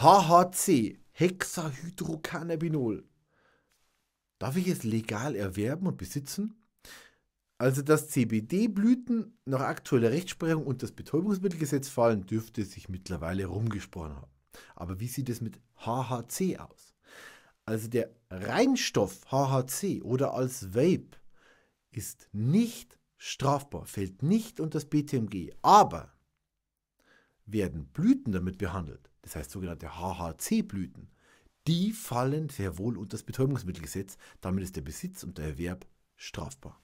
HHC, Hexahydrocannabinol. Darf ich es legal erwerben und besitzen? Also, dass CBD-Blüten nach aktueller Rechtsprechung und das Betäubungsmittelgesetz fallen, dürfte sich mittlerweile rumgesprochen haben. Aber wie sieht es mit HHC aus? Also, der Reinstoff HHC oder als Vape ist nicht strafbar, fällt nicht unter das BTMG. Aber werden Blüten damit behandelt, das heißt sogenannte HHC-Blüten, die fallen sehr wohl unter das Betäubungsmittelgesetz. Damit ist der Besitz und der Erwerb strafbar.